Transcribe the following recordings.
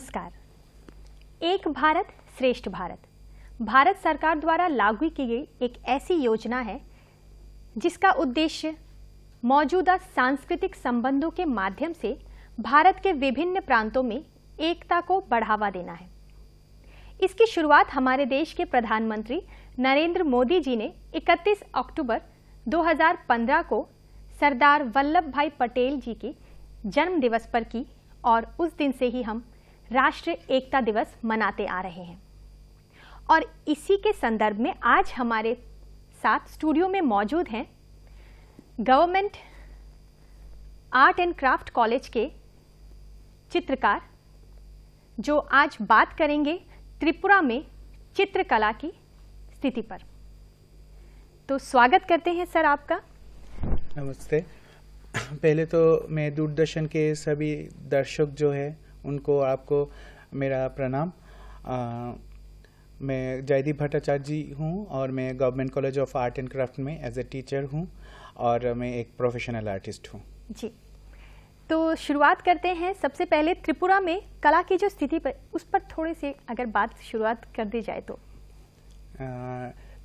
नमस्कार एक भारत श्रेष्ठ भारत भारत सरकार द्वारा लागू की गई एक ऐसी योजना है जिसका उद्देश्य मौजूदा सांस्कृतिक संबंधों के माध्यम से भारत के विभिन्न प्रांतों में एकता को बढ़ावा देना है इसकी शुरुआत हमारे देश के प्रधानमंत्री नरेंद्र मोदी जी ने 31 अक्टूबर 2015 को सरदार वल्लभ भाई पटेल जी के जन्म दिवस पर की और उस दिन से ही हम राष्ट्रीय एकता दिवस मनाते आ रहे हैं और इसी के संदर्भ में आज हमारे साथ स्टूडियो में मौजूद हैं government art and craft college के चित्रकार जो आज बात करेंगे त्रिपुरा में चित्रकला की स्थिति पर तो स्वागत करते हैं सर आपका नमस्ते पहले तो मैं दूरदर्शन के सभी दर्शक जो है उनको आपको मेरा प्रणाम मैं जयदीप भट्टाचार्य जी हूँ और मैं government college of art and craft में एज ए टीचर हूँ और मैं एक प्रोफेशनल आर्टिस्ट हूँ जी तो शुरुआत करते हैं सबसे पहले त्रिपुरा में कला की जो स्थिति पर उस पर थोड़ी सी अगर बात शुरुआत कर दी जाए तो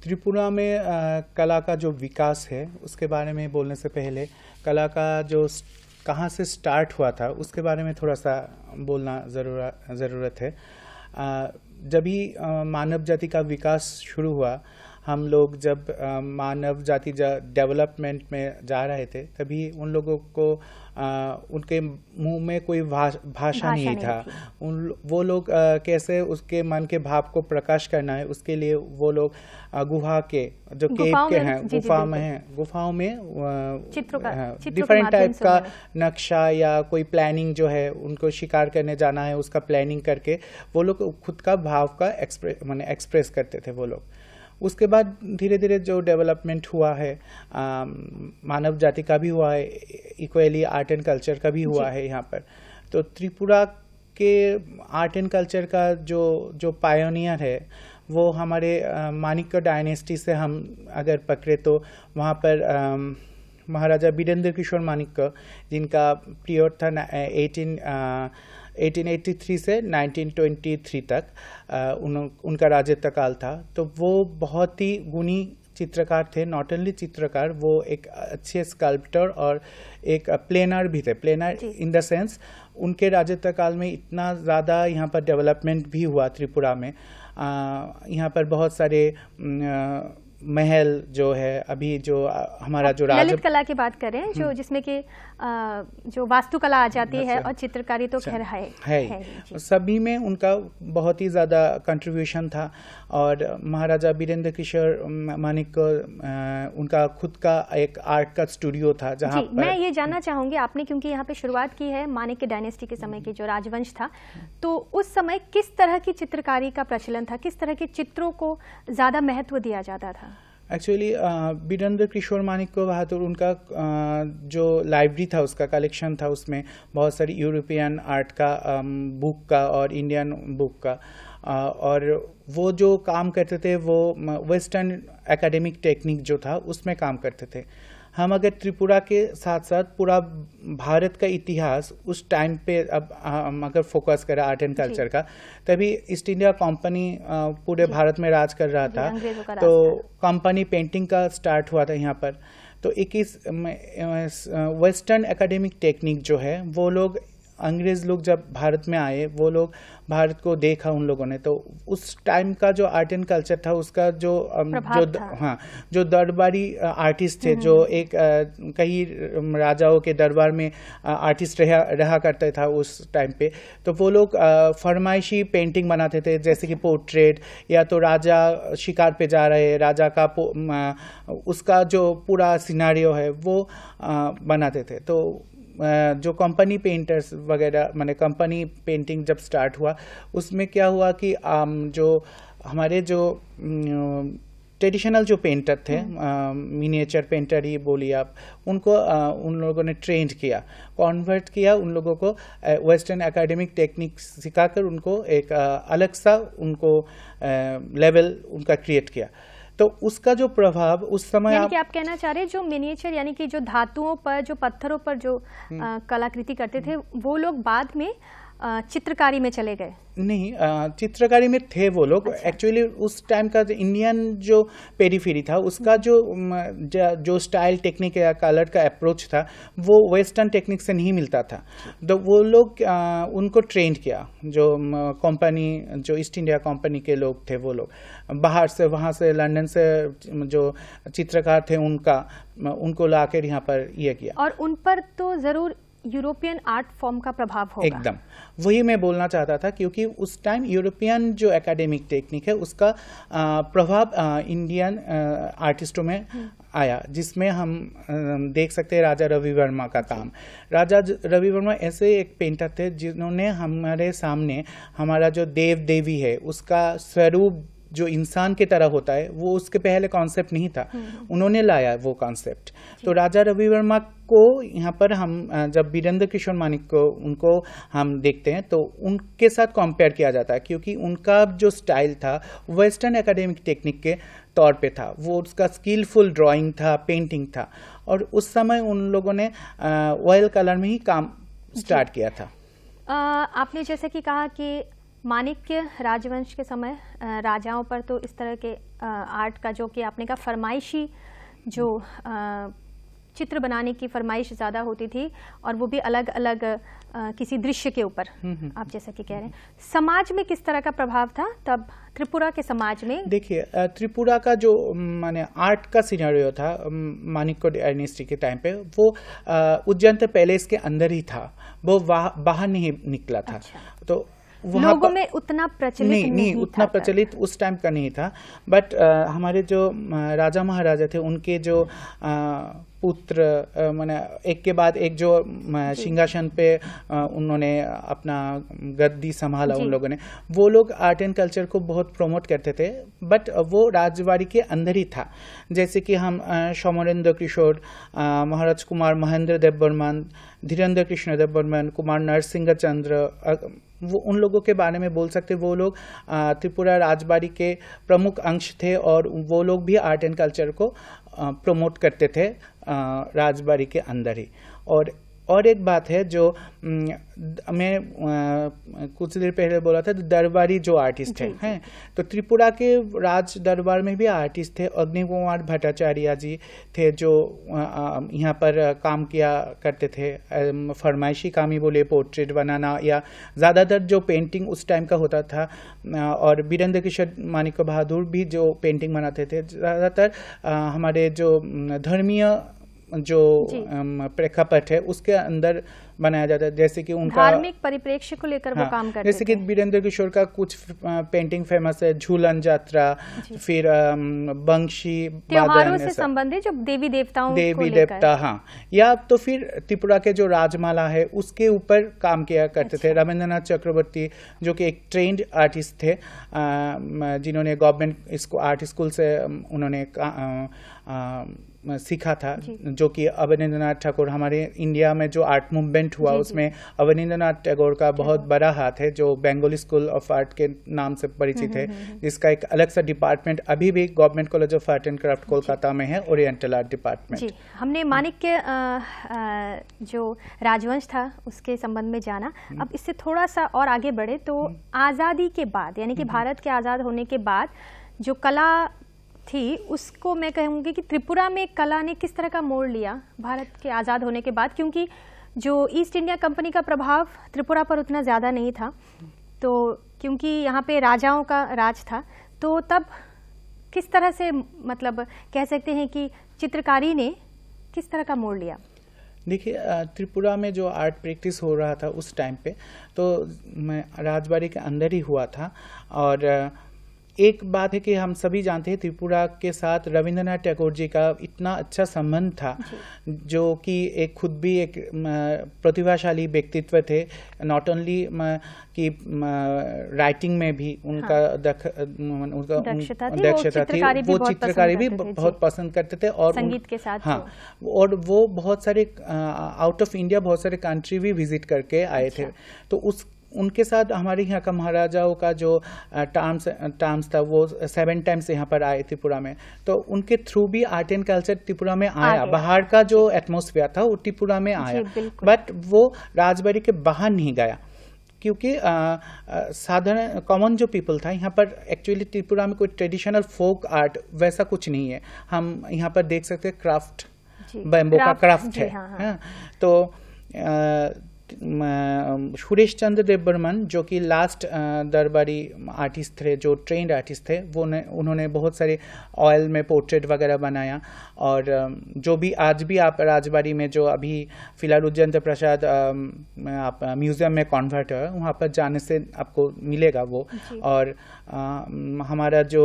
त्रिपुरा में आ, कला का जो विकास है उसके बारे में बोलने से पहले कला का जो कहाँ से स्टार्ट हुआ था उसके बारे में थोड़ा सा बोलना ज़रूरत ज़रूरत है जब ही मानव जाति का विकास शुरू हुआ हम लोग जब आ, मानव जाति जा, डेवलपमेंट में जा रहे थे तभी उन लोगों को आ, उनके मुंह में कोई भाषा भाश, नहीं, नहीं था उन वो लोग आ, कैसे उसके मन के भाव को प्रकाश करना है उसके लिए वो लोग गुहा के जो केप के हैं गुफा में हैं गुफाओं में डिफरेंट टाइप का हाँ, नक्शा या कोई प्लानिंग जो है उनको शिकार करने जाना है उसका प्लानिंग करके वो लोग खुद का भाव का एक्सप्रेस मैंने एक्सप्रेस करते थे वो लोग उसके बाद धीरे धीरे जो डेवलपमेंट हुआ है आ, मानव जाति का भी हुआ है इक्वली आर्ट एंड कल्चर का भी हुआ है यहाँ पर तो त्रिपुरा के आर्ट एंड कल्चर का जो जो पायोनियर है वो हमारे मानिक डायनेस्टी से हम अगर पकड़े तो वहाँ पर महाराजा बीरेंद्र किशोर मानिक जिनका पीरियड था एटीन 1883 से 1923 तक उन, उनका राज्यत्वकाल था तो वो बहुत ही गुणी चित्रकार थे नॉट ओनली चित्रकार वो एक अच्छे स्कल्प्टर और एक प्लेनर भी थे प्लेनर इन द सेंस उनके राजत्वकाल में इतना ज़्यादा यहाँ पर डेवलपमेंट भी हुआ त्रिपुरा में यहाँ पर बहुत सारे महल जो है अभी जो हमारा जो ललित कला की बात करें हम्म। जो जिसमें कि जो वास्तुकला आ जाती है अच्छा। और चित्रकारी तो अच्छा। खैर है, है, है सभी में उनका बहुत ही ज़्यादा कंट्रीब्यूशन था और महाराजा बीरेंद्र किशोर मानिक उनका खुद का एक आर्ट का स्टूडियो था जहाँ मैं ये जानना चाहूँगी आपने क्योंकि यहाँ पे शुरुआत की है मानिक के डायनेस्टी के समय की जो राजवंश था तो उस समय किस तरह की चित्रकारी का प्रचलन था किस तरह के चित्रों को ज़्यादा महत्व दिया जाता था एक्चुअली बीरेंद्र किशोर को बहादुर उनका जो लाइब्रेरी था उसका कलेक्शन था उसमें बहुत सारी यूरोपियन आर्ट का बुक का और इंडियन बुक का और वो जो काम करते थे वो वेस्टर्न एकेडमिक टेक्निक जो था उसमें काम करते थे हम अगर त्रिपुरा के साथ साथ पूरा भारत का इतिहास उस टाइम पे अब हम अगर फोकस करें आर्ट एंड कल्चर का तभी ईस्ट इंडिया कंपनी पूरे भारत में राज कर रहा था तो कंपनी पेंटिंग का स्टार्ट हुआ था यहाँ पर तो एक वेस्टर्न एकेडमिक टेक्निक जो है वो लोग अंग्रेज़ लोग जब भारत में आए वो लोग भारत को देखा उन लोगों ने तो उस टाइम का जो आर्ट एंड कल्चर था उसका जो जो था। हाँ जो दरबारी आर्टिस्ट थे जो हम्म। एक कई राजाओं के दरबार में आर्टिस्ट रहा रहा करता था उस टाइम पे तो वो लोग फरमाइशी पेंटिंग बनाते थे जैसे कि पोर्ट्रेट या तो राजा शिकार पे जा रहे राजा का उसका जो पूरा सिनारियो है वो बनाते थे तो जो कंपनी पेंटर्स वगैरह मैंने कंपनी पेंटिंग जब स्टार्ट हुआ उसमें क्या हुआ कि आम, um, जो हमारे जो ट्रेडिशनल जो पेंटर थे मिनिएचर हम्म। पेंटर ही बोलिए आप उनको आ, उन लोगों ने ट्रेंड किया कॉन्वर्ट किया उन लोगों को वेस्टर्न एकेडमिक टेक्निक सिखाकर उनको एक आ, अलग सा उनको आ, लेवल उनका क्रिएट किया तो उसका जो प्रभाव उस समय आप, आप कहना चाह रहे हैं जो मिनिएचर यानी कि जो धातुओं पर जो पत्थरों पर जो हम्म। कलाकृति करते थे वो लोग बाद में चित्रकारी में चले गए नहीं चित्रकारी में थे वो लोग एक्चुअली अच्छा। उस टाइम का इंडियन जो पेरीफेरी था उसका जो जो स्टाइल टेक्निक या कलर का अप्रोच था वो वेस्टर्न टेक्निक से नहीं मिलता था अच्छा। तो वो लोग उनको ट्रेंड किया जो कंपनी जो ईस्ट इंडिया कंपनी के लोग थे वो लोग बाहर से वहाँ से लंदन से जो चित्रकार थे उनका उनको लाकर यहाँ पर यह किया और उन पर तो ज़रूर यूरोपियन आर्ट फॉर्म का प्रभाव होगा एकदम वही मैं बोलना चाहता था क्योंकि उस टाइम यूरोपियन जो एकेडमिक टेक्निक है उसका प्रभाव इंडियन आर्टिस्टों में हम्म। आया जिसमें हम देख सकते हैं राजा रवि वर्मा का काम राजा रवि वर्मा ऐसे एक पेंटर थे जिन्होंने हमारे सामने हमारा जो देव देवी है उसका स्वरूप जो इंसान की तरह होता है वो उसके पहले कॉन्सेप्ट नहीं था हम्म। उन्होंने लाया वो कॉन्सेप्ट तो राजा रवि वर्मा को यहाँ पर हम जब वीरेंद्र किशोर मानिक को उनको हम देखते हैं तो उनके साथ कंपेयर किया जाता है क्योंकि उनका जो स्टाइल था वेस्टर्न एकेडमिक टेक्निक के तौर पे था वो उसका स्किलफुल ड्राइंग था पेंटिंग था और उस समय उन लोगों ने ऑयल कलर में ही काम स्टार्ट किया था आ, आपने जैसे कि कहा कि मानिक्य राजवंश के समय राजाओं पर तो इस तरह के आर्ट का जो कि आपने कहा फरमाइशी जो चित्र बनाने की फरमाइश ज़्यादा होती थी और वो भी अलग अलग किसी दृश्य के ऊपर हम्म, हम्म, आप जैसा कि कह रहे हम्म। हैं समाज में किस तरह का प्रभाव था तब त्रिपुरा के समाज में देखिए त्रिपुरा का जो माने आर्ट का सिनेरियो था मानिको डायनेस्टी के टाइम पे वो उज्जैन पैलेस के अंदर ही था वो बाहर नहीं निकला था अच्छा। तो लोगों में उतना प्रचलित नहीं, नहीं, नहीं उतना प्रचलित उस टाइम का नहीं था बट uh, हमारे जो राजा महाराजा थे उनके जो पुत्र मैंने एक के बाद एक जो सिंहासन पे उन्होंने अपना गद्दी संभाला उन लोगों ने वो लोग आर्ट एंड कल्चर को बहुत प्रमोट करते थे बट वो राजवाड़ी के अंदर ही था जैसे कि हम सोमरेंद्र किशोर महाराज कुमार महेंद्र देव बर्मन धीरेन्द्र कृष्ण देव बर्मन कुमार नरसिंह चंद्र वो उन लोगों के बारे में बोल सकते वो लोग त्रिपुरा राजबाड़ी के प्रमुख अंश थे और वो लोग भी आर्ट एंड कल्चर को प्रमोट करते थे राजबाड़ी के अंदर ही और और एक बात है जो मैं कुछ देर पहले बोला था दरबारी जो आर्टिस्ट है, है तो त्रिपुरा के राज दरबार में भी आर्टिस्ट थे अग्नि कुमार भट्टाचार्य जी थे जो यहाँ पर काम किया करते थे फरमाइशी काम ही बोले पोर्ट्रेट बनाना या ज़्यादातर जो पेंटिंग उस टाइम का होता था और वीरेंद्र किशोर मानिक बहादुर भी जो पेंटिंग बनाते थे ज़्यादातर हमारे जो धर्मीय जो प्रेक्षापट है उसके अंदर बनाया जाता है जैसे कि उनका धार्मिक परिप्रेक्ष्य को लेकर हाँ, वो काम करते जैसे कि वीरेंद्र किशोर का कुछ पेंटिंग फेमस है झूलन यात्रा फिर बंशी त्योहारों से संबंधित जो देवी देवताओं देवी को देवता हाँ या तो फिर त्रिपुरा के जो राजमाला है उसके ऊपर काम किया करते थे अच्छा। रविंद्रनाथ चक्रवर्ती जो कि एक ट्रेंड आर्टिस्ट थे जिन्होंने गवर्नमेंट आर्ट स्कूल से उन्होंने सीखा था जो कि नाथ ठाकुर हमारे इंडिया में जो आर्ट मूवमेंट हुआ उसमें नाथ टैगोर का बहुत बड़ा हाथ है जो बेंगोली स्कूल ऑफ आर्ट के नाम से परिचित हम्म, है हम्म, हम्म। जिसका एक अलग सा डिपार्टमेंट अभी भी government college of art and craft Kolkata में है ओरिएंटल आर्ट डिपार्टमेंट हमने मानिक के जो राजवंश था उसके संबंध में जाना अब इससे थोड़ा सा और आगे बढ़े तो आज़ादी के बाद यानी कि भारत के आज़ाद होने के बाद जो कला थी उसको मैं कहूँगी कि त्रिपुरा में कला ने किस तरह का मोड़ लिया भारत के आज़ाद होने के बाद क्योंकि जो ईस्ट इंडिया कंपनी का प्रभाव त्रिपुरा पर उतना ज़्यादा नहीं था तो क्योंकि यहाँ पे राजाओं का राज था तो तब किस तरह से मतलब कह सकते हैं कि चित्रकारी ने किस तरह का मोड़ लिया देखिए त्रिपुरा में जो आर्ट प्रैक्टिस हो रहा था उस टाइम पे तो मैं राजबाड़ी के अंदर ही हुआ था और एक बात है कि हम सभी जानते हैं त्रिपुरा के साथ रविंद्रनाथ टैगोर जी का इतना अच्छा संबंध था जो कि एक खुद भी एक प्रतिभाशाली व्यक्तित्व थे नॉट ओनली कि राइटिंग में भी उनका हाँ। दख, उनका दक्षता थी, दक्षता थी वो चित्रकारी भी बहुत पसंद करते थे और संगीत के साथ हाँ तो। और वो बहुत सारे आउट ऑफ इंडिया बहुत सारे कंट्री भी विजिट करके आए थे अच्छा। तो उस उनके साथ हमारे यहाँ का महाराजाओं का जो टर्म्स टर्म्स था वो सेवन टाइम्स यहाँ पर आए त्रिपुरा में तो उनके थ्रू भी आर्ट एंड कल्चर त्रिपुरा में आया बाहर का जो एटमोसफियर था वो त्रिपुरा में आया बट वो राजबाड़ी के बाहर नहीं गया क्योंकि साधारण कॉमन जो पीपल था यहाँ पर एक्चुअली त्रिपुरा में कोई ट्रेडिशनल फोक आर्ट वैसा कुछ नहीं है हम यहाँ पर देख सकते हैं क्राफ्ट बैम्बो का क्राफ्ट है हाँ, हाँ।, हाँ तो आ, सुरेश चंद्र देवबर्मन जो कि लास्ट दरबारी आर्टिस्ट थे जो ट्रेंड आर्टिस्ट थे वो ने उन्होंने बहुत सारे ऑयल में पोर्ट्रेट वगैरह बनाया और जो भी आज भी आप राजबाड़ी में जो अभी फिलहाल उज्जैन प्रसाद आप म्यूज़ियम में कॉन्वर्ट है वहाँ पर जाने से आपको मिलेगा वो और आ, हमारा जो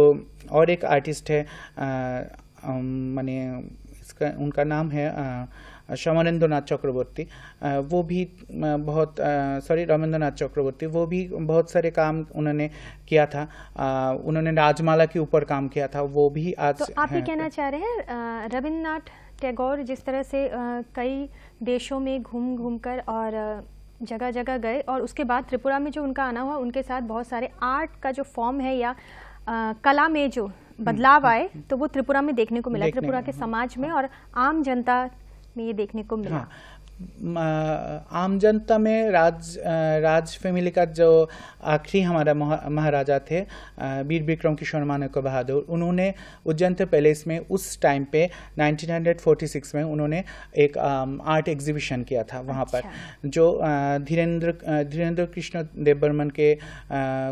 और एक आर्टिस्ट है मैंने इसका उनका नाम है आ, नाथ चक्रवर्ती वो भी बहुत सॉरी रविंद्रनाथ चक्रवर्ती वो भी बहुत सारे काम उन्होंने किया था उन्होंने राजमाला के ऊपर काम किया था वो भी आज तो आप ये कहना चाह रहे हैं रविन्द्रनाथ टैगोर जिस तरह से कई देशों में घूम घूम कर और जगह जगह गए और उसके बाद त्रिपुरा में जो उनका आना हुआ उनके साथ बहुत सारे आर्ट का जो फॉर्म है या आ, कला में जो हम्म, बदलाव हम्म, आए तो वो त्रिपुरा में देखने को मिला त्रिपुरा के समाज हाँ। में और आम जनता में ये देखने को मिला हाँ, आम जनता में राज राज फैमिली का जो आखिरी हमारा महाराजा थे वीर विक्रम किशोर मानक बहादुर उन्होंने उज्जैन पैलेस में उस टाइम पे 1946 में उन्होंने एक आर्ट एग्जीबिशन किया था वहाँ पर अच्छा। जो धीरेन्द्र धीरेन्द्र कृष्ण देवबर्मन के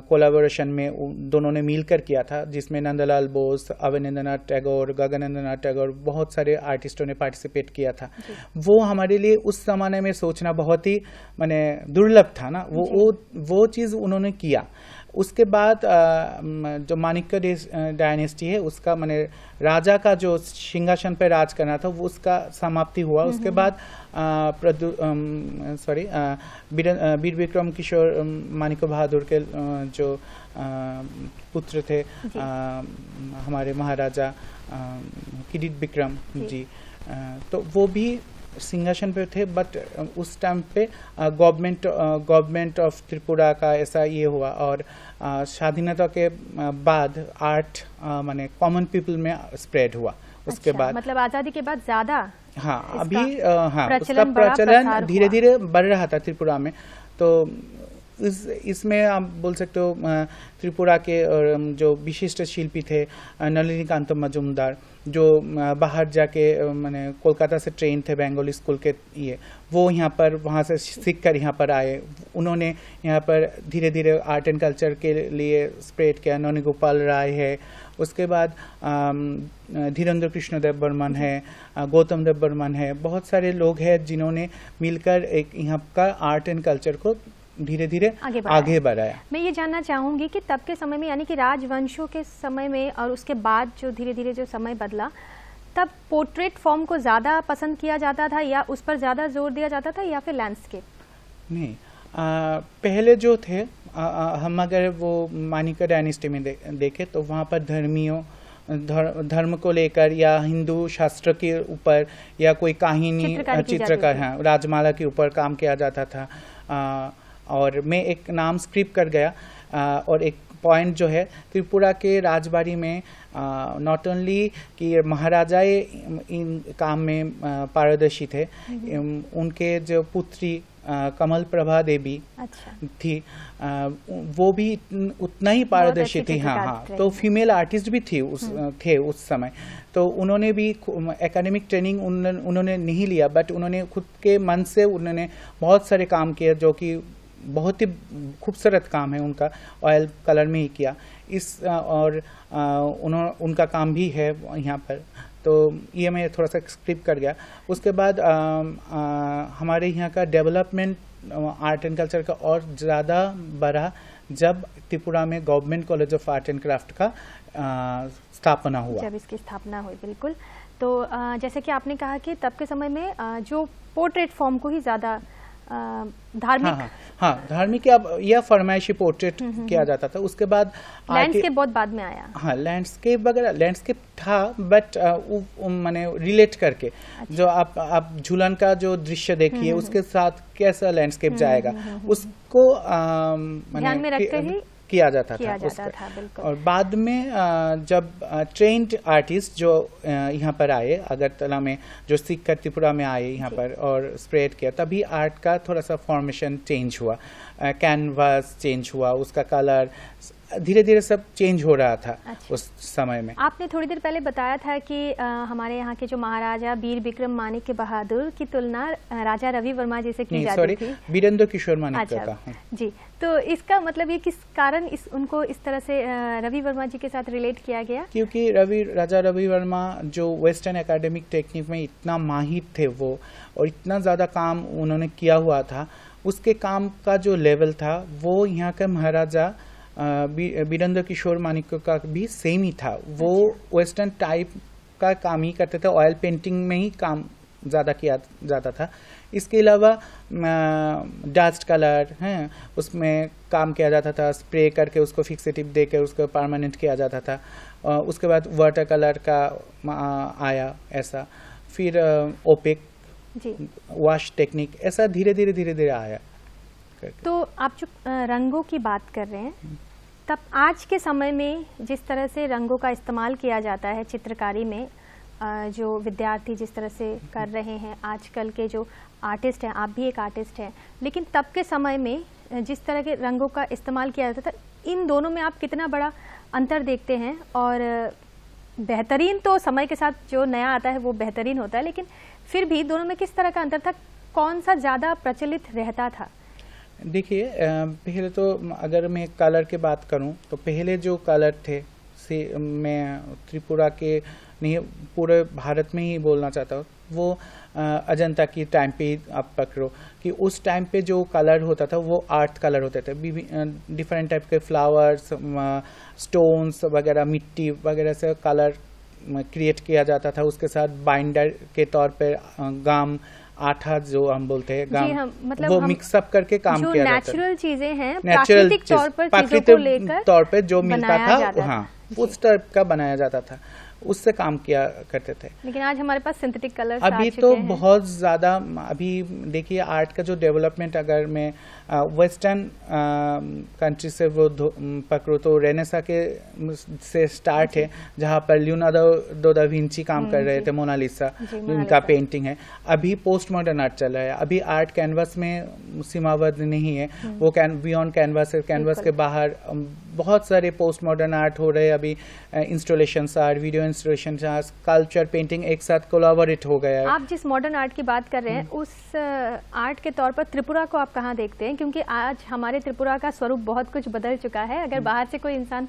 कोलाबोरेशन में दोनों ने मिलकर किया था जिसमें नंदलाल बोस अवनिंद्रनाथ टैगोर नाथ टैगोर बहुत सारे आर्टिस्टों ने पार्टिसिपेट किया था वो हमारे लिए उस उस ज़माने में सोचना बहुत ही मैंने दुर्लभ था ना वो वो वो चीज़ उन्होंने किया उसके बाद जो मानिक्य डायनेस्टी है उसका मैंने राजा का जो सिंहासन पर राज करना था वो उसका समाप्ति हुआ हम्म, उसके हम्म। बाद सॉरी वीर विक्रम किशोर मानिक्य बहादुर के जो पुत्र थे हमारे महाराजा किरीट विक्रम जी तो वो भी सिंहासन पे थे बट uh, उस टाइम पे गवर्नमेंट गवर्नमेंट ऑफ त्रिपुरा का ऐसा ये हुआ और uh, स्वाधीनता के uh, बाद आर्ट माने कॉमन पीपल में स्प्रेड हुआ उसके अच्छा, बाद मतलब आजादी के बाद ज्यादा हाँ अभी हाँ उसका प्रचलन धीरे धीरे बढ़ रहा था त्रिपुरा में तो इस इसमें आप बोल सकते हो त्रिपुरा के जो विशिष्ट शिल्पी थे नलिनी कांत मजुमदार जो बाहर जाके मैंने कोलकाता से ट्रेन थे बेंगोली स्कूल के ये वो यहाँ पर वहाँ से सीख कर यहाँ पर आए उन्होंने यहाँ पर धीरे धीरे आर्ट एंड कल्चर के लिए स्प्रेड किया नोनी गोपाल राय है उसके बाद धीरेन्द्र कृष्ण देव बर्मन है गौतम देव बर्मन है बहुत सारे लोग हैं जिन्होंने मिलकर एक यहाँ का आर्ट एंड कल्चर को धीरे धीरे आगे बढ़ाया, आगे बढ़ाया। मैं ये जानना चाहूंगी कि तब के समय में यानी कि राजवंशों के समय में और उसके बाद जो धीरे धीरे जो समय बदला तब पोर्ट्रेट फॉर्म को ज्यादा पसंद किया जाता था या उस पर ज्यादा जोर दिया जाता था या फिर लैंडस्केप नहीं आ, पहले जो थे आ, हम अगर वो मानिका डायनेस्टी में दे, देखे तो वहाँ पर धर्मियों धर, धर्म को लेकर या हिंदू शास्त्र के ऊपर या कोई कहानी चित्रकार हाँ राजमाला के ऊपर काम किया जाता था आ, और मैं एक नाम स्क्रिप कर गया आ, और एक पॉइंट जो है त्रिपुरा के राजबाड़ी में नॉट ओनली कि महाराजाए इन काम में पारदर्शी थे हम्म। उनके जो पुत्री आ, कमल प्रभा देवी अच्छा। थी आ, वो भी उतना ही पारदर्शी थी हाँ हाँ तो फीमेल आर्टिस्ट भी थी उस हम्म। थे उस समय तो उन्होंने भी एकेडमिक ट्रेनिंग उन, उन्होंने नहीं लिया बट उन्होंने खुद के मन से उन्होंने बहुत सारे काम किए जो कि बहुत ही खूबसूरत काम है उनका ऑयल कलर में ही किया इस और उन्होंने उनका काम भी है यहाँ पर तो ये मैं थोड़ा सा स्क्रिप कर गया उसके बाद आ, आ, हमारे यहाँ का डेवलपमेंट आर्ट एंड कल्चर का और ज़्यादा बढ़ा जब त्रिपुरा में government college of art and craft का आ, स्थापना हुआ जब इसकी स्थापना हुई बिल्कुल तो जैसे कि आपने कहा कि तब के समय में जो पोर्ट्रेट फॉर्म को ही ज़्यादा धार्मिक हाँ, हाँ, हाँ धार्मिक या, या फरमाइशी पोर्ट्रेट हम्म, हम्म। किया जाता था उसके बाद लैंडस्केप बहुत बाद में आया हाँ लैंडस्केप वगैरह लैंडस्केप था बट मैंने रिलेट करके अच्छा। जो आप आप झूलन का जो दृश्य देखिए हम्म, उसके साथ कैसा लैंडस्केप जाएगा उसको ध्यान में रखते ही किया जाता किया था, जाता था और बाद में जब ट्रेंड आर्टिस्ट जो यहाँ पर आए अगरतला में जो सिख कर त्रिपुरा में आए यहाँ पर और स्प्रेड किया तभी आर्ट का थोड़ा सा फॉर्मेशन चेंज हुआ कैनवास चेंज हुआ उसका कलर धीरे धीरे सब चेंज हो रहा था अच्छा। उस समय में आपने थोड़ी देर पहले बताया था कि आ, हमारे यहाँ के जो महाराजा वीर विक्रम मानिक के बहादुर की तुलना राजा रवि वर्मा जी की जाती थी वीरेंद्र किशोर मानिक अच्छा, हाँ। जी तो इसका मतलब ये किस कारण इस उनको इस तरह से रवि वर्मा जी के साथ रिलेट किया गया क्योंकि रवि राजा रवि वर्मा जो वेस्टर्न एकेडमिक टेक्निक में इतना माहिर थे वो और इतना ज़्यादा काम उन्होंने किया हुआ था उसके काम का जो लेवल था वो यहाँ के महाराजा वीरेंद्र किशोर मानिक्य का भी सेम ही था वो वेस्टर्न अच्छा। टाइप का काम ही करते थे ऑयल पेंटिंग में ही काम ज़्यादा किया जाता था इसके अलावा डस्ट कलर हैं उसमें काम किया जाता था स्प्रे करके उसको फिक्सेटिव देकर उसको परमानेंट किया जाता था उसके बाद वाटर कलर का आया ऐसा फिर ओपेक वॉश टेक्निक ऐसा धीरे धीरे धीरे धीरे आया तो आप जो रंगों की बात कर रहे हैं हम्म। तब आज के समय में जिस तरह से रंगों का इस्तेमाल किया जाता है चित्रकारी में जो विद्यार्थी जिस तरह से कर रहे हैं आजकल के जो आर्टिस्ट हैं आप भी एक आर्टिस्ट हैं लेकिन तब के समय में जिस तरह के रंगों का इस्तेमाल किया जाता था इन दोनों में आप कितना बड़ा अंतर देखते हैं और बेहतरीन तो समय के साथ जो नया आता है वो बेहतरीन होता है लेकिन फिर भी दोनों में किस तरह का अंतर था कौन सा ज़्यादा प्रचलित रहता था देखिए पहले तो अगर मैं कलर की बात करूं तो पहले जो कलर थे से मैं त्रिपुरा के नहीं पूरे भारत में ही बोलना चाहता हूँ वो अजंता की टाइम पे आप पकड़ो कि उस टाइम पे जो कलर होता था वो आर्थ कलर होते थे डिफरेंट टाइप के फ्लावर्स स्टोन्स वगैरह मिट्टी वगैरह से कलर क्रिएट किया जाता था उसके साथ बाइंडर के तौर पर गाम आठा जो हम बोलते हैं गांव मतलब वो मिक्सअप करके काम किया नेचुरल चीजें हैं प्राकृतिक तौर पर प्राकृतिक तौर पर जो मिलता था हाँ उस टाइप का बनाया जाता था उससे काम किया करते थे लेकिन आज हमारे पास सिंथेटिक कलर अभी तो बहुत ज्यादा अभी देखिए आर्ट का जो डेवलपमेंट अगर मैं वेस्टर्न कंट्री से वो पकड़ो तो रेनेसा के से स्टार्ट है जहाँ पर ल्यूनादो दो विंची काम कर रहे हाँ थे मोनालिसा उनका पेंटिंग है अभी पोस्ट मॉडर्न आर्ट चल रहा है अभी आर्ट कैनवास में सीमाबद्ध नहीं है हाँ। वो कैन बियॉन्ड कैनवास है कैनवास के बाहर बहुत सारे पोस्ट मॉडर्न आर्ट हो रहे हैं अभी installation art video installation art culture painting एक साथ कोलाबोरेट हो गया है आप जिस मॉडर्न आर्ट की बात कर रहे हैं हम्म। उस आर्ट के तौर पर त्रिपुरा को आप कहाँ देखते हैं क्योंकि आज हमारे त्रिपुरा का स्वरूप बहुत कुछ बदल चुका है अगर बाहर से कोई इंसान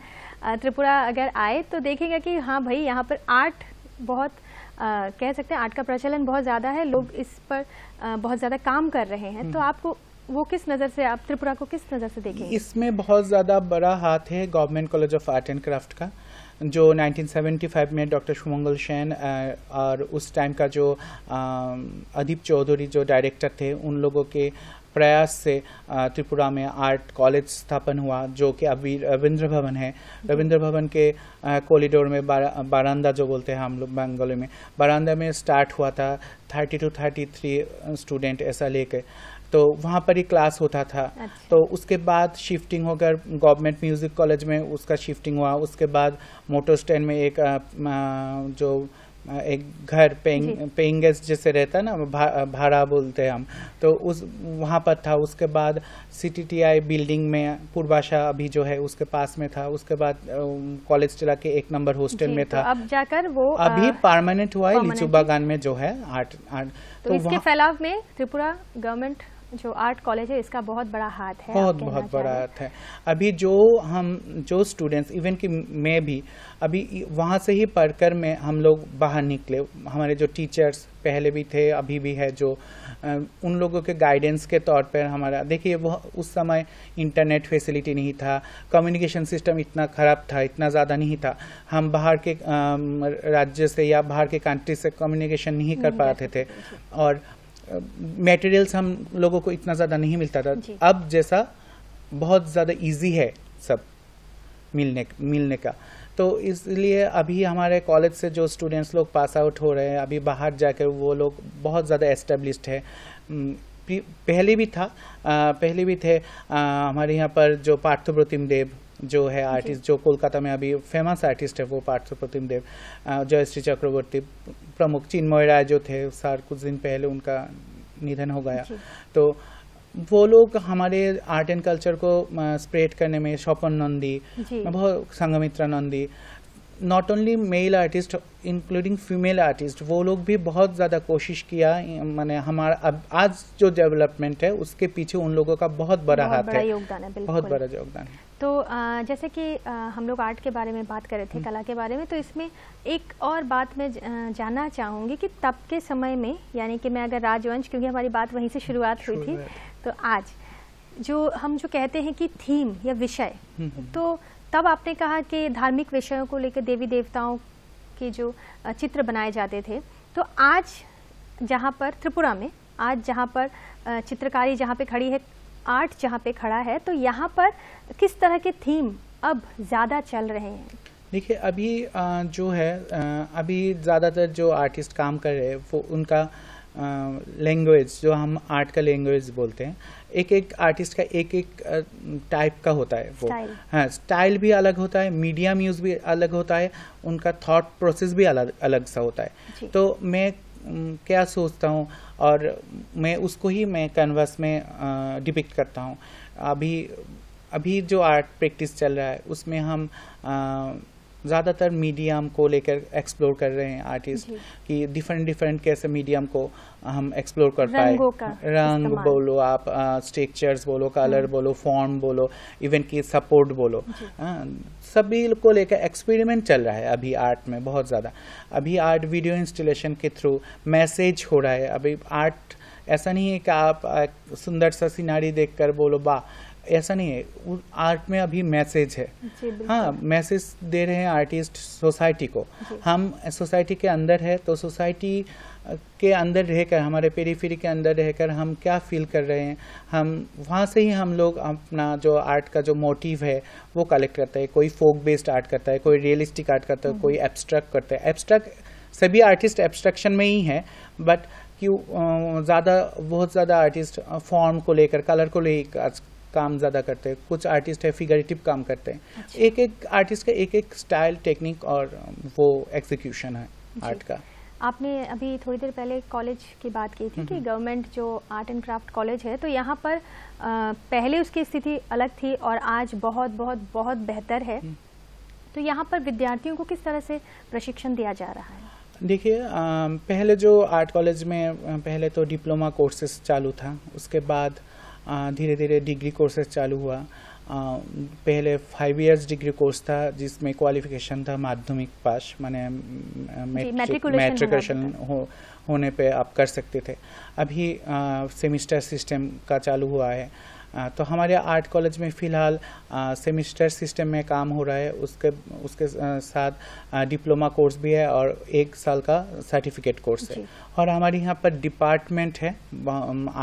त्रिपुरा अगर आए तो देखेगा कि हाँ भाई यहाँ पर आर्ट बहुत आ, कह सकते हैं आर्ट का प्रचलन बहुत ज़्यादा है लोग इस पर आ, बहुत ज़्यादा काम कर रहे हैं तो हम्म। आपको वो किस नज़र से आप त्रिपुरा को किस नज़र से देखेंगे इसमें बहुत ज़्यादा बड़ा हाथ है government college of art and craft का जो 1975 में डॉक्टर शुमंगल सेन और उस टाइम का जो अदीप चौधरी जो डायरेक्टर थे उन लोगों के प्रयास से त्रिपुरा में आर्ट कॉलेज स्थापन हुआ जो कि अभी रविंद्र भवन है रविंद्र भवन के कॉरिडोर में बारा, बारांदा जो बोलते हैं हम लोग बंगाली में बारांदा में स्टार्ट हुआ था thirty two thirty three student ऐसा लेके तो वहाँ पर ही क्लास होता था अच्छा। तो उसके बाद शिफ्टिंग होकर गवर्नमेंट म्यूज़िक कॉलेज में उसका शिफ्टिंग हुआ उसके बाद मोटर स्टैंड में एक आ, जो एक घर पेंग पेंगेस जैसे रहता है ना भा, भाड़ा बोलते हैं हम तो उस वहाँ पर था उसके बाद सीटीटीआई बिल्डिंग में पूर्वाशा अभी जो है उसके पास में था उसके बाद कॉलेज चला के एक नंबर हॉस्टल में था तो अब जाकर वो अभी परमानेंट हुआ है लिचू बागान में जो है आर्ट आर्ट तो, तो इसके फैलाव में त्रिपुरा गवर्नमेंट जो आर्ट कॉलेज है इसका बहुत बड़ा हाथ है बहुत बहुत बड़ा हाथ है अभी जो हम जो स्टूडेंट्स इवन कि मैं भी अभी वहाँ से ही पढ़कर मैं हम लोग बाहर निकले हमारे जो टीचर्स पहले भी थे अभी भी है जो उन लोगों के गाइडेंस के तौर पर हमारा देखिए वो उस समय इंटरनेट फैसिलिटी नहीं था कम्युनिकेशन सिस्टम इतना ख़राब था इतना ज़्यादा नहीं था हम बाहर के राज्य से या बाहर के कंट्री से कम्युनिकेशन नहीं कर पाते थे और मटेरियल्स हम लोगों को इतना ज़्यादा नहीं मिलता था अब जैसा बहुत ज़्यादा इजी है सब मिलने मिलने का तो इसलिए अभी हमारे कॉलेज से जो स्टूडेंट्स लोग पास आउट हो रहे हैं अभी बाहर जाकर वो लोग बहुत ज़्यादा एस्टेब्लिश्ड है पहले भी था आ, पहले भी थे आ, हमारे यहाँ पर जो प्रतिम देव जो है आर्टिस्ट जो कोलकाता में अभी फेमस आर्टिस्ट है वो पार्थ प्रतिम देव जयश्री चक्रवर्ती प्रमुख चिन्मय राय जो थे सर कुछ दिन पहले उनका निधन हो गया तो वो लोग हमारे आर्ट एंड कल्चर को स्प्रेड करने में Swapan Nandi Sanghamitra Nandi not only male artist including female artist वो लोग भी बहुत ज़्यादा कोशिश किया मैंने हमारा अब आज जो डेवलपमेंट है उसके पीछे उन लोगों का बहुत बड़ा हाथ है योगदान है बहुत बड़ा योगदान है तो जैसे कि हम लोग आर्ट के बारे में बात कर रहे थे हम्म। कला के बारे में तो इसमें एक और बात मैं जानना चाहूँगी कि तब के समय में यानी कि मैं अगर राजवंश क्योंकि हमारी बात वहीं से शुरुआत हुई थी तो आज जो हम जो कहते हैं कि थीम या विषय हम्म, हम्म। तो तब आपने कहा कि धार्मिक विषयों को लेकर देवी देवताओं के जो चित्र बनाए जाते थे तो आज जहाँ पर त्रिपुरा में आज जहाँ पर चित्रकारी जहाँ पे खड़ी है आर्ट जहाँ पे खड़ा है तो यहाँ पर किस तरह के थीम अब ज़्यादा चल रहे हैं देखिए अभी जो है अभी ज़्यादातर जो आर्टिस्ट काम कर रहे हैं वो उनका लैंग्वेज जो हम आर्ट का लैंग्वेज बोलते हैं एक एक आर्टिस्ट का एक एक टाइप का होता है वो हाँ स्टाइल भी अलग होता है मीडियम यूज भी अलग होता है उनका थॉट प्रोसेस भी अलग अलग सा होता है तो मैं क्या सोचता हूँ और मैं उसको ही मैं कैनवास में डिपिक्ट करता हूँ अभी अभी जो आर्ट प्रैक्टिस चल रहा है उसमें हम आ, ज़्यादातर मीडियम को लेकर एक्सप्लोर कर रहे हैं आर्टिस्ट कि डिफरेंट डिफरेंट कैसे मीडियम को हम एक्सप्लोर कर पाए रंग बोलो आप स्ट्रक्चर्स बोलो कलर हम्म। बोलो फॉर्म बोलो इवन की सपोर्ट बोलो सभी को लेकर एक्सपेरिमेंट चल रहा है अभी आर्ट में बहुत ज़्यादा अभी आर्ट वीडियो इंस्टॉलेशन के थ्रू मैसेज हो रहा है अभी आर्ट ऐसा नहीं है कि आप सुंदर सा सीनारी देखकर बोलो बा ऐसा नहीं है आर्ट में अभी मैसेज है हाँ मैसेज दे रहे हैं आर्टिस्ट सोसाइटी को हम सोसाइटी के अंदर है तो सोसाइटी के अंदर रहकर हमारे पेरीफेरी के अंदर रहकर हम क्या फील कर रहे हैं हम वहाँ से ही हम लोग अपना जो आर्ट का जो मोटिव है वो कलेक्ट करते हैं कोई फोक बेस्ड आर्ट करता है कोई रियलिस्टिक आर्ट करता है हम्म। कोई एब्स्ट्रैक्ट करता है एब्स्ट्रैक्ट सभी आर्टिस्ट एब्स्ट्रैक्शन में ही है बट क्यों ज़्यादा बहुत ज़्यादा आर्टिस्ट फॉर्म को लेकर कलर को लेकर काम ज़्यादा करते हैं कुछ आर्टिस्ट है फिगरेटिव काम करते हैं अच्छा। एक एक आर्टिस्ट का एक एक स्टाइल टेक्निक और um, वो एग्जीक्यूशन है आर्ट का आपने अभी थोड़ी देर पहले कॉलेज की बात की थी कि गवर्नमेंट जो आर्ट एंड क्राफ्ट कॉलेज है तो यहाँ पर आ, पहले उसकी स्थिति अलग थी और आज बहुत बहुत बहुत बेहतर है हम्म। तो यहाँ पर विद्यार्थियों को किस तरह से प्रशिक्षण दिया जा रहा है देखिए पहले जो आर्ट कॉलेज में पहले तो डिप्लोमा कोर्सेस चालू था उसके बाद धीरे धीरे डिग्री कोर्सेज चालू हुआ पहले फाइव इयर्स डिग्री कोर्स था जिसमें क्वालिफिकेशन था माध्यमिक पास माने मैट्रिकुलेशन हो होने पे आप कर सकते थे अभी सेमिस्टर सिस्टम का चालू हुआ है तो हमारे आर्ट कॉलेज में फ़िलहाल सेमिस्टर सिस्टम में काम हो रहा है उसके उसके साथ डिप्लोमा कोर्स भी है और एक साल का सर्टिफिकेट कोर्स है और हमारे यहाँ पर डिपार्टमेंट है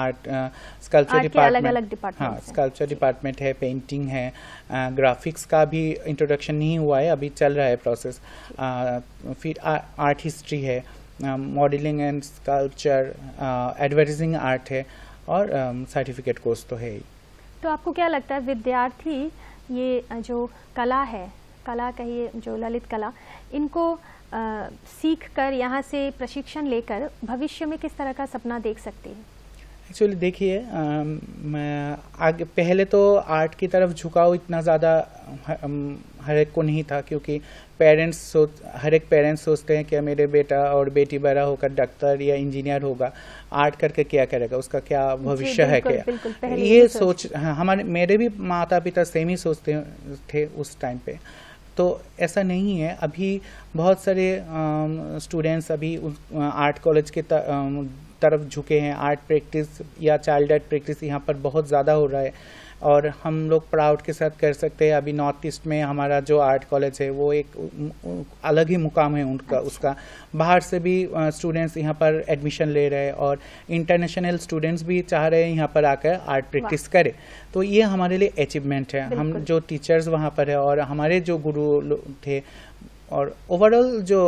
आर्ट स्कल्पचर डिपार्टमेंट हाँ स्कल्पचर डिपार्टमेंट है पेंटिंग है ग्राफिक्स का भी इंट्रोडक्शन नहीं हुआ है अभी चल रहा है प्रोसेस फिर आर्ट हिस्ट्री है modelling and sculpture advertising art है और सर्टिफिकेट um, कोर्स तो है ही तो आपको क्या लगता है विद्यार्थी ये जो कला है कला कहिए जो ललित कला इनको आ, सीख कर यहाँ से प्रशिक्षण लेकर भविष्य में किस तरह का सपना देख सकते हैं एक्चुअली देखिए आगे पहले तो आर्ट की तरफ झुकाव इतना ज़्यादा हर एक को नहीं था क्योंकि पेरेंट्स सोच हर एक पेरेंट्स सोचते हैं कि मेरे बेटा और बेटी बड़ा होकर डॉक्टर या इंजीनियर होगा आर्ट करके क्या करेगा उसका क्या भविष्य है क्या बिल्कुल, ये सोच हाँ, हमारे मेरे भी माता पिता सेम ही सोचते थे उस टाइम पे तो ऐसा नहीं है अभी बहुत सारे स्टूडेंट्स अभी आर्ट कॉलेज के तरफ झुके हैं आर्ट प्रैक्टिस या चाइल्ड आर्ट प्रैक्टिस यहाँ पर बहुत ज़्यादा हो रहा है और हम लोग प्राउड के साथ कर सकते हैं अभी नॉर्थ ईस्ट में हमारा जो आर्ट कॉलेज है वो एक अलग ही मुकाम है उनका उसका बाहर से भी स्टूडेंट्स यहाँ पर एडमिशन ले रहे हैं और इंटरनेशनल स्टूडेंट्स भी चाह रहे हैं यहाँ पर आकर आर्ट प्रैक्टिस करें तो ये हमारे लिए अचीवमेंट है हम जो टीचर्स वहाँ पर है और हमारे जो गुरु थे और ओवरऑल जो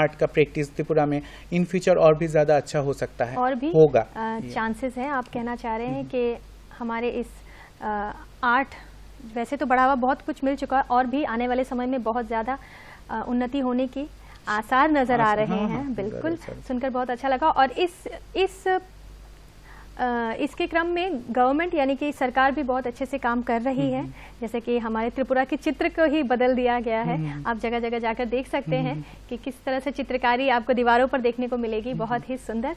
आर्ट का प्रैक्टिस त्रिपुरा में इन फ्यूचर और भी ज्यादा अच्छा हो सकता है और भी होगा चांसेस हैं आप कहना चाह रहे हैं mm-hmm. कि हमारे इस आर्ट वैसे तो बढ़ावा बहुत कुछ मिल चुका है और भी आने वाले समय में बहुत ज्यादा उन्नति होने की आसार नजर आ रहे हाँ, हैं हाँ, बिल्कुल सुनकर बहुत अच्छा लगा और इस इस इसके क्रम में गवर्नमेंट यानी कि सरकार भी बहुत अच्छे से काम कर रही है हम्म। जैसे कि हमारे त्रिपुरा के चित्र को ही बदल दिया गया है हम्म। आप जगह जगह जाकर देख सकते हैं हम्म। कि किस तरह से चित्रकारी आपको दीवारों पर देखने को मिलेगी बहुत ही सुंदर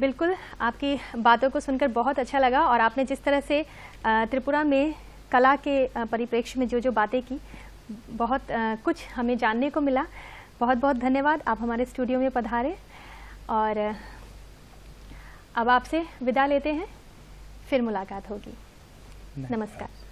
बिल्कुल आपकी बातों को सुनकर बहुत अच्छा लगा और आपने जिस तरह से त्रिपुरा में कला के परिप्रेक्ष्य में जो जो बातें की बहुत कुछ हमें जानने को मिला बहुत बहुत धन्यवाद आप हमारे स्टूडियो में पधारे और अब आपसे विदा लेते हैं फिर मुलाकात होगी नमस्कार